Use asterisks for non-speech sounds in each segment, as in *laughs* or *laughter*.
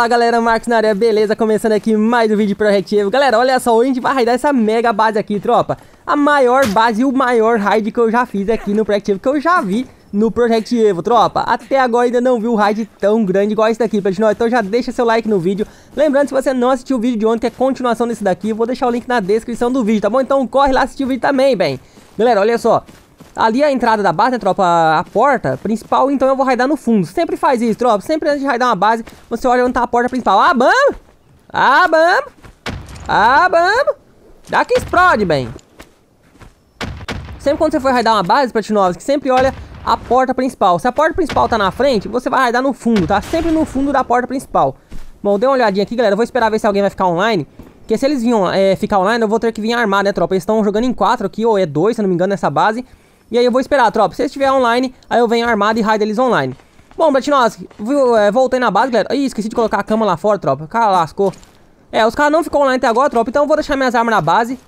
Fala galera, Marcos na área, beleza? Começando aqui mais um vídeo projetivo. Galera, olha só, hoje a gente vai raidar essa mega base aqui, tropa. A maior base e o maior raid que eu já fiz aqui no projetivo, que eu já vi no Project Evo, tropa. Até agora ainda não vi um raid tão grande igual esse daqui, Platinum. Então já deixa seu like no vídeo. Lembrando, se você não assistiu o vídeo de ontem, que é continuação desse daqui, vou deixar o link na descrição do vídeo, tá bom? Então corre lá assistir o vídeo também, bem. Galera, olha só, Ali a entrada da base, né, tropa? A porta principal, então eu vou raidar no fundo. Sempre faz isso, tropa. Sempre antes de raidar uma base, você olha onde tá a porta principal. Ah, bam! Ah, bam! Ah, bam! Dá que explode, bem. Sempre quando você for raidar uma base, Platinovas, que sempre olha a porta principal. Se a porta principal tá na frente, você vai raidar no fundo, tá? Sempre no fundo da porta principal. Bom, dê uma olhadinha aqui, galera. Eu vou esperar ver se alguém vai ficar online. Porque se eles vinham é, eh, ficar online, eu vou ter que vir armado, né, tropa? Eles estão jogando em 4 aqui, ou é 2, se não me engano, nessa base. E aí eu vou esperar, tropa. Se estiver online, aí eu venho armado e raio eles online. Bom, Bratinovski, é, voltei na base, galera. Ih, esqueci de colocar a cama lá fora, tropa. Cara, lascou. É, os caras não ficou online até agora, tropa. Então eu vou deixar minhas armas na base.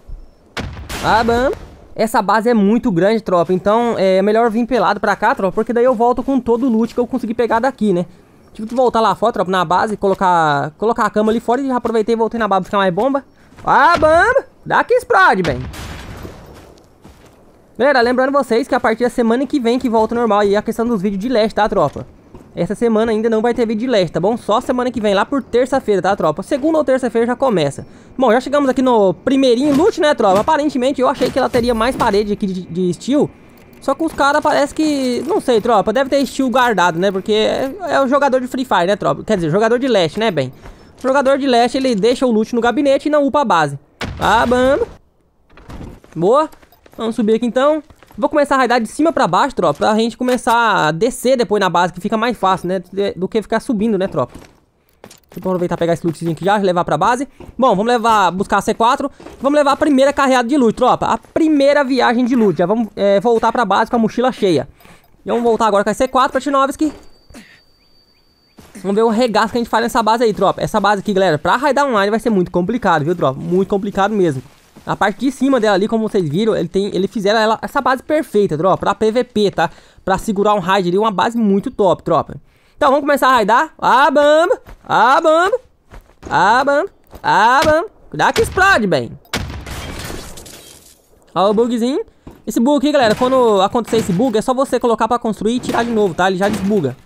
Ah, bam. Essa base é muito grande, tropa. Então é melhor vir pelado pra cá, tropa. Porque daí eu volto com todo o loot que eu consegui pegar daqui, né? Tive que voltar lá fora, tropa, na base. Colocar, colocar a cama ali fora e já aproveitei e voltei na base pra ficar mais bomba. Ah, bam. Dá que explode, bem. Galera, lembrando vocês que a partir da semana que vem que volta normal e a questão dos vídeos de leste, tá, tropa? Essa semana ainda não vai ter vídeo de leste, tá bom? Só semana que vem, lá por terça-feira, tá, tropa? Segunda ou terça-feira já começa. Bom, já chegamos aqui no primeirinho loot, né, tropa? Aparentemente eu achei que ela teria mais parede aqui de, de steel. Só que os caras parece que... Não sei, tropa. Deve ter steel guardado, né? Porque é, é o jogador de Free Fire, né, tropa? Quer dizer, jogador de leste, né, bem? jogador de leste, ele deixa o loot no gabinete e não upa a base. Tá, bando. Boa. Vamos subir aqui então. Vou começar a raidar de cima pra baixo, tropa, pra gente começar a descer depois na base, que fica mais fácil, né, do que ficar subindo, né, tropa. Deixa eu aproveitar pegar esse lootzinho aqui já, levar pra base. Bom, vamos levar, buscar a C4. Vamos levar a primeira carreada de loot, tropa. A primeira viagem de loot. Já vamos é, voltar pra base com a mochila cheia. E vamos voltar agora com a C4 pra Tinovski. Vamos ver o regaço que a gente faz nessa base aí, tropa. Essa base aqui, galera, pra raidar online vai ser muito complicado, viu, tropa? Muito complicado mesmo. A parte de cima dela ali, como vocês viram, ele tem, ele fizeram ela, essa base perfeita, tropa, pra PVP, tá? Pra segurar um raid ali, uma base muito top, tropa. Então, vamos começar a raidar. Ah, bamba! Ah, bamba! Ah, bamba! Ah, bamba! Cuidado que explode, bem! Ó o bugzinho. Esse bug aqui, galera, quando acontecer esse bug, é só você colocar pra construir e tirar de novo, tá? Ele já desbuga.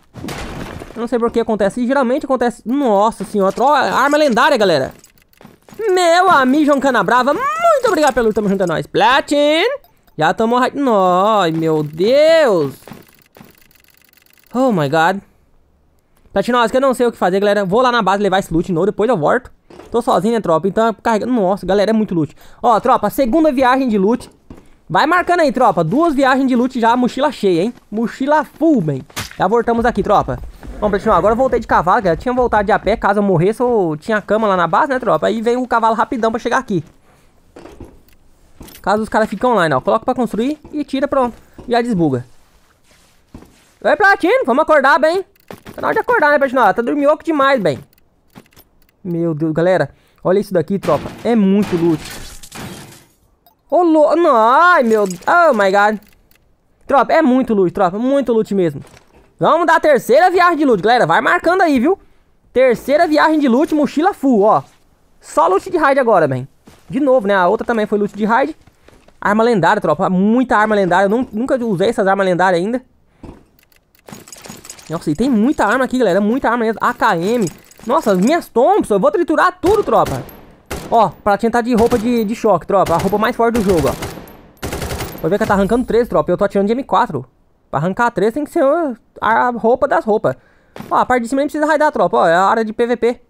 Eu não sei por que acontece. E geralmente acontece... Nossa senhora, tropa, arma lendária, galera! Meu amigo João Canabrava, muito obrigado pelo tamo junto a é nós. Platin! Já tomou raio. Ai, meu Deus! Oh my god. que eu não sei o que fazer, galera. Vou lá na base levar esse loot de novo, depois eu volto. Tô sozinho, né, tropa? Então, carregando... Nossa, galera, é muito loot. Ó, tropa, segunda viagem de loot. Vai marcando aí, tropa. Duas viagens de loot já, mochila cheia, hein? Mochila full, bem. Já voltamos aqui, tropa. Bom, pessoal, agora eu voltei de cavalo, cara. Eu tinha voltado de a pé, caso eu morresse, eu tinha cama lá na base, né, tropa? Aí vem um cavalo rapidão pra chegar aqui. Caso os caras ficam online, ó. Coloca pra construir e tira, pronto. Já desbuga. Oi, Platino, vamos acordar, bem. Tá na hora de acordar, né, pessoal? Tá oco demais, bem. Meu Deus, galera. Olha isso daqui, tropa. É muito loot. Ô, lo... Ai, meu... Oh, my God. Tropa, é muito loot, tropa. Muito loot mesmo. Vamos dar a terceira viagem de loot, galera. Vai marcando aí, viu? Terceira viagem de loot, mochila full, ó. Só loot de raid agora, bem. De novo, né? A outra também foi loot de raid. Arma lendária, tropa. Muita arma lendária. Eu nunca usei essas armas lendárias ainda. Nossa, e tem muita arma aqui, galera. Muita arma mesmo. AKM. Nossa, as minhas Thompson. Eu vou triturar tudo, tropa. Ó, pratinha tá de roupa de, de choque, tropa. A roupa mais forte do jogo, ó. Pode ver que ela tá arrancando 13, tropa. Eu tô atirando de M4. Pra arrancar a três tem que ser a roupa das roupas. Ó, a parte de cima nem precisa raidar, tropa. Ó, é a área de PVP.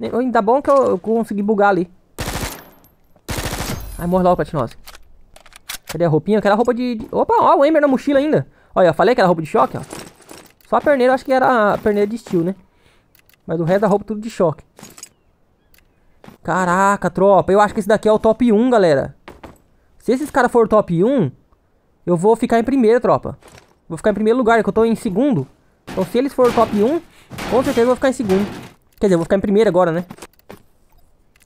Ainda bom que eu, eu consegui bugar ali. Ai, morre logo, Platinose. Cadê a roupinha? Aquela roupa de, de... Opa, ó, o Ember na mochila ainda. Olha, eu falei que era roupa de choque, ó. Só a perneira, eu acho que era a perneira de estilo, né? Mas o resto da roupa tudo de choque. Caraca, tropa. Eu acho que esse daqui é o top 1, galera. Se esses caras for top 1, eu vou ficar em primeiro, tropa. Vou ficar em primeiro lugar, é que eu tô em segundo. Então se eles forem top 1, com certeza eu vou ficar em segundo. Quer dizer, eu vou ficar em primeiro agora, né?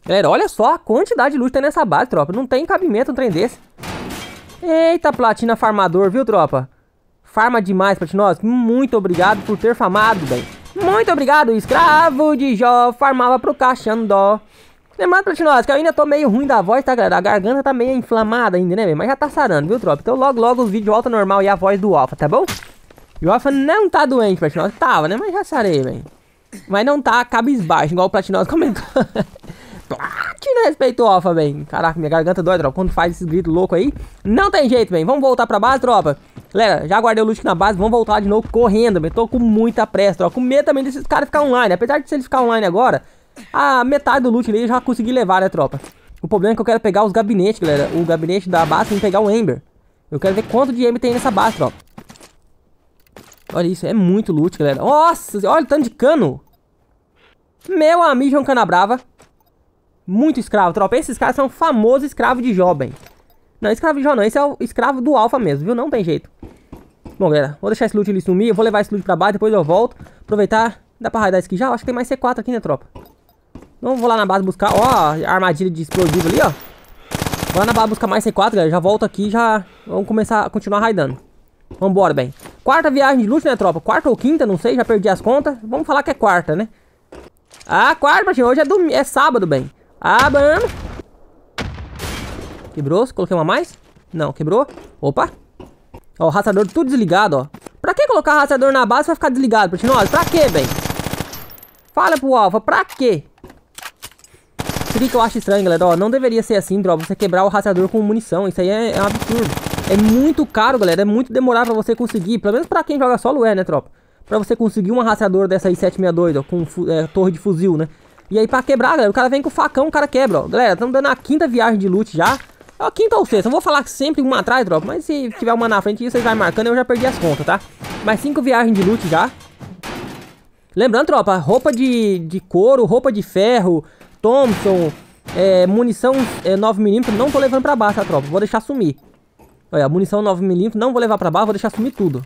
Galera, olha só a quantidade de luz que tem nessa base, tropa. Não tem cabimento um trem desse. Eita, platina farmador, viu, tropa? Farma demais, platinosos. Muito obrigado por ter farmado, bem. Muito obrigado, escravo de Jó. Farmava pro caixa dó. Demais, é Platinosa, que eu ainda tô meio ruim da voz, tá, galera? A garganta tá meio inflamada ainda, né, Mas já tá sarando, viu, tropa? Então logo, logo o vídeo volta normal e a voz do Alpha, tá bom? E o Alpha não tá doente, Platinosa. Tava, né? Mas já sarei, velho. Mas não tá cabisbaixo, igual o Platinosa comentou. *laughs* Platina respeitou o Alpha, velho. Caraca, minha garganta dói, tropa. Quando faz esses gritos loucos aí, não tem jeito, velho. Vamos voltar pra base, tropa. Galera, já guardei o loot na base, vamos voltar de novo correndo, velho. Tô com muita pressa, tropa. Com medo também desses caras ficar online. Apesar de se eles ficar online agora a metade do loot eu já consegui levar, né, tropa? O problema é que eu quero pegar os gabinetes, galera. O gabinete da base e pegar o Ember. Eu quero ver quanto de Ember tem nessa base, tropa. Olha isso, é muito loot, galera. Nossa, olha o tanto de cano. Meu amigo João Canabrava. Muito escravo, tropa. Esses caras são famosos escravos de jovem. Não, escravo de jovem não. Esse é o escravo do Alfa mesmo, viu? Não tem jeito. Bom, galera, vou deixar esse loot ali sumir. Eu vou levar esse loot pra baixo, depois eu volto. Aproveitar. Dá pra raidar isso aqui já? acho que tem mais C4 aqui, né, tropa? Não vou lá na base buscar. Ó, a armadilha de explosivo ali, ó. Vou lá na base buscar mais C4, galera. Já volto aqui já vamos começar a continuar raidando. Vambora, bem. Quarta viagem de luxo, né, tropa? Quarta ou quinta, não sei, já perdi as contas. Vamos falar que é quarta, né? Ah, quarta, gente. Hoje é, dom... é sábado, bem. Ah, mano. Quebrou? Coloquei uma mais? Não, quebrou. Opa. Ó, o rastreador tudo desligado, ó. Pra que colocar rastreador na base pra ficar desligado, Martinho? Pra quê, bem? Fala pro Alfa, pra quê? que eu acho estranho, galera. Ó, não deveria ser assim, droga. você quebrar o rastreador com munição. Isso aí é, é um absurdo. É muito caro, galera. É muito demorado pra você conseguir. Pelo menos pra quem joga solo é, né, tropa? Pra você conseguir uma rastreador dessa aí 762, ó, com é, torre de fuzil, né? E aí pra quebrar, galera, o cara vem com o facão, o cara quebra, ó. Galera, estamos dando a quinta viagem de loot já. Ó, quinta ou sexta. Eu vou falar sempre uma atrás, tropa. Mas se tiver uma na frente e vocês vai marcando, eu já perdi as contas, tá? Mais cinco viagens de loot já. Lembrando, tropa, roupa de, de couro, roupa de ferro, Thompson, é, munição é, 9mm, não tô levando pra baixo, tá, tropa? Vou deixar sumir. Olha, munição 9mm, não vou levar pra baixo, vou deixar sumir tudo.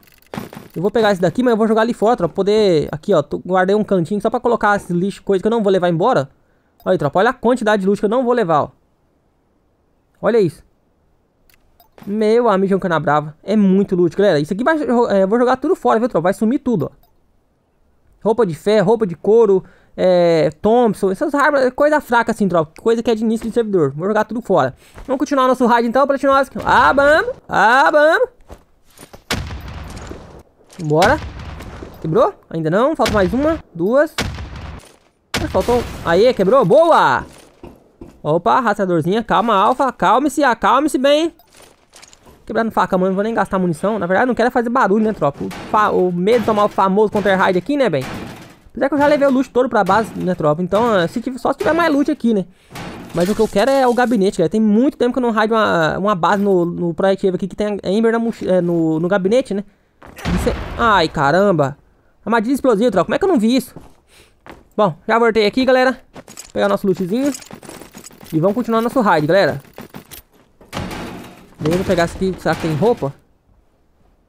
Eu vou pegar esse daqui, mas eu vou jogar ali fora, tropa, poder... Aqui, ó, guardei um cantinho só pra colocar esse lixo, coisa que eu não vou levar embora. Olha aí, tropa, olha a quantidade de lixo que eu não vou levar, ó. Olha isso. Meu amigo é um cana brava. É muito loot, galera. Isso aqui vai... É, eu vou jogar tudo fora, viu, tropa? Vai sumir tudo, ó. Roupa de ferro, roupa de couro, é, Thompson, essas armas, é coisa fraca assim, droga. Coisa que é de início de servidor. Vou jogar tudo fora. Vamos continuar nosso raid então, platinar as... Ah, vamos! Ah, vamos! Bora. Quebrou? Ainda não. Falta mais uma, duas. Ah, faltou. Aê, quebrou. Boa! Opa, rastreadorzinha. Calma, Alfa. Calme-se, acalme-se ah, bem. Quebrando faca, mano. Não vou nem gastar munição. Na verdade, não quero é fazer barulho, né, tropa? O, o medo de tomar o famoso counter-raid aqui, né, bem? Apesar que eu já levei o loot todo pra base, né, tropa? Então, é, se tiver, só se tiver mais loot aqui, né? Mas o que eu quero é o gabinete, galera. Tem muito tempo que eu não raio uma, uma base no, no Project Eve aqui que tem a Ember na é, no, no gabinete, né? É, ai, caramba. Armadilha explosiva, tropa. Como é que eu não vi isso? Bom, já voltei aqui, galera. Vou pegar nosso lootzinho. E vamos continuar nosso raid, galera. Deixa eu pegar esse aqui. Será que tem roupa?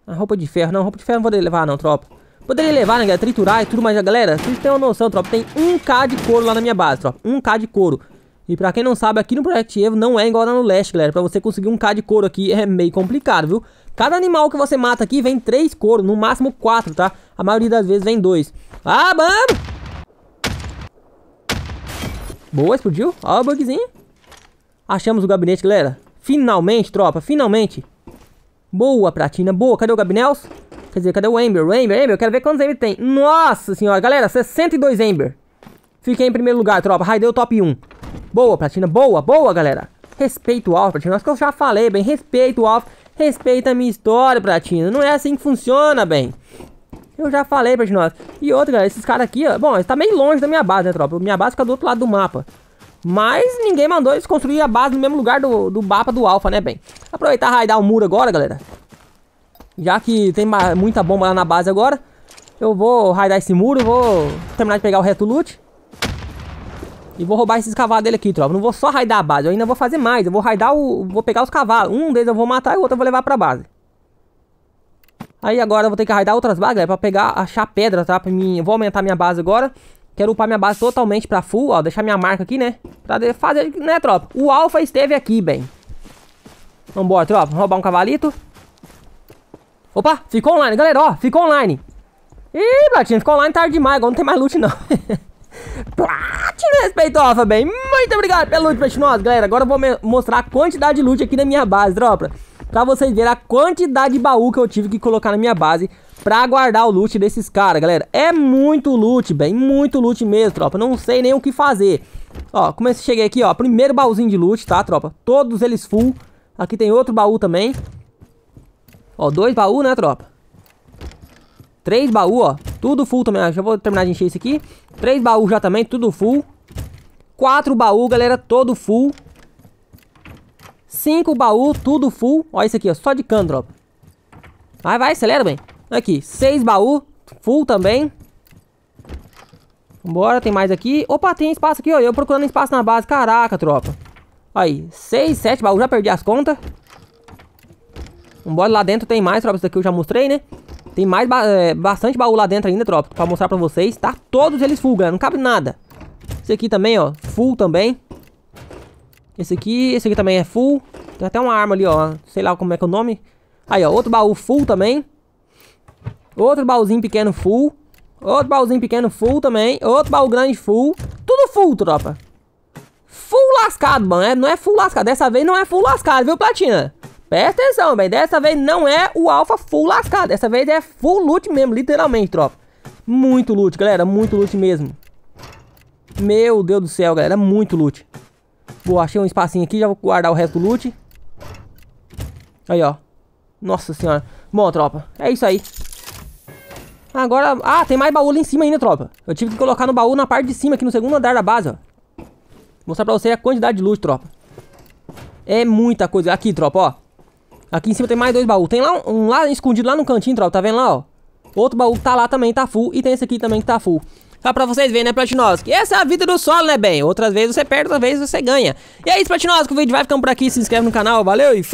A ah, roupa de ferro. Não, roupa de ferro não vou levar não, tropa. Poderia levar, né, galera? Triturar e tudo, mais, né, galera, vocês têm uma noção, tropa. Tem 1k de couro lá na minha base, tropa. 1k de couro. E pra quem não sabe, aqui no Project Evo não é igual lá no Leste, galera. Pra você conseguir um K de couro aqui é meio complicado, viu? Cada animal que você mata aqui vem 3 couro, no máximo 4, tá? A maioria das vezes vem 2. Ah, vamos! Boa, explodiu. Ó o bugzinho. Achamos o gabinete, galera. Finalmente, tropa, finalmente. Boa, pratina. Boa, cadê o Gabinels? Quer dizer, cadê o Ember? O Ember, Ember, eu quero ver quantos Ember tem. Nossa senhora, galera, 62 Ember. Fiquei em primeiro lugar, tropa. Raideu top 1. Boa, Platina, boa, boa, galera. Respeito o Alpha, Platina. Acho que eu já falei, bem. Respeito o Alpha. Respeita a minha história, Platina. Não é assim que funciona, bem. Eu já falei pra E outra, galera, esses caras aqui, ó. Bom, eles tá meio longe da minha base, né, tropa? Minha base fica do outro lado do mapa. Mas ninguém mandou eles construir a base no mesmo lugar do, do mapa do Alpha, né, bem? Aproveitar a raidar o muro agora, galera. Já que tem muita bomba lá na base agora, eu vou raidar esse muro, vou terminar de pegar o reto loot. E vou roubar esses cavalos dele aqui, tropa. Não vou só raidar a base, eu ainda vou fazer mais. Eu vou raidar o... vou pegar os cavalos. Um deles eu vou matar e o outro eu vou levar pra base. Aí agora eu vou ter que raidar outras bases, galera, pra pegar, achar pedra, tá? Pra mim, eu vou aumentar minha base agora. Quero upar minha base totalmente pra full, ó. Deixar minha marca aqui, né? Pra fazer, né, tropa? O alfa esteve aqui, bem. Vambora, tropa. Vou roubar um cavalito. Opa, ficou online, galera, ó, ficou online. Ih, Platina, ficou online tarde demais, agora não tem mais loot não. *laughs* Platina respeitosa, bem, muito obrigado pelo loot platinoso, galera. Agora eu vou mostrar a quantidade de loot aqui na minha base, tropa. Pra vocês verem a quantidade de baú que eu tive que colocar na minha base pra guardar o loot desses caras, galera. É muito loot, bem, muito loot mesmo, tropa. Não sei nem o que fazer. Ó, como eu cheguei aqui, ó, primeiro baúzinho de loot, tá, tropa? Todos eles full. Aqui tem outro baú também. Ó, dois baús, né, tropa? Três baús, ó. Tudo full também. Ah, já vou terminar de encher isso aqui. Três baús já também, tudo full. Quatro baús, galera, todo full. Cinco baús, tudo full. Ó, isso aqui, ó. Só de cano, tropa. Vai, vai, acelera, bem. Aqui, seis baús, full também. Bora, tem mais aqui. Opa, tem espaço aqui, ó. Eu procurando espaço na base. Caraca, tropa. Aí, seis sete baús. Já perdi as contas. Embora lá dentro tem mais, tropa. Isso daqui eu já mostrei, né? Tem mais, ba é, bastante baú lá dentro ainda, tropa. Pra mostrar pra vocês, tá? Todos eles full, galera. Não cabe nada. Esse aqui também, ó. Full também. Esse aqui, esse aqui também é full. Tem até uma arma ali, ó. Sei lá como é que é o nome. Aí, ó. Outro baú full também. Outro baúzinho pequeno full. Outro baúzinho pequeno full também. Outro baú grande full. Tudo full, tropa. Full lascado, mano. É, não é full lascado. Dessa vez não é full lascado, viu, Platina? Presta atenção, velho. Dessa vez não é o alfa full lascado. Dessa vez é full loot mesmo, literalmente, tropa. Muito loot, galera. Muito loot mesmo. Meu Deus do céu, galera. Muito loot. Boa, achei um espacinho aqui. Já vou guardar o resto do loot. Aí, ó. Nossa senhora. Bom, tropa. É isso aí. Agora... Ah, tem mais baú lá em cima ainda, tropa. Eu tive que colocar no baú na parte de cima, aqui no segundo andar da base, ó. Vou mostrar pra você a quantidade de loot, tropa. É muita coisa. Aqui, tropa, ó. Aqui em cima tem mais dois baús. Tem lá um, um lá escondido lá no cantinho, tropa. Tá vendo lá, ó? Outro baú tá lá também, tá full. E tem esse aqui também que tá full. Só pra vocês verem, né, Platinoski? Essa é a vida do solo, né, bem? Outras vezes você perde, outras vezes você ganha. E é isso, Platinoski. O vídeo vai ficando por aqui. Se inscreve no canal. Valeu e...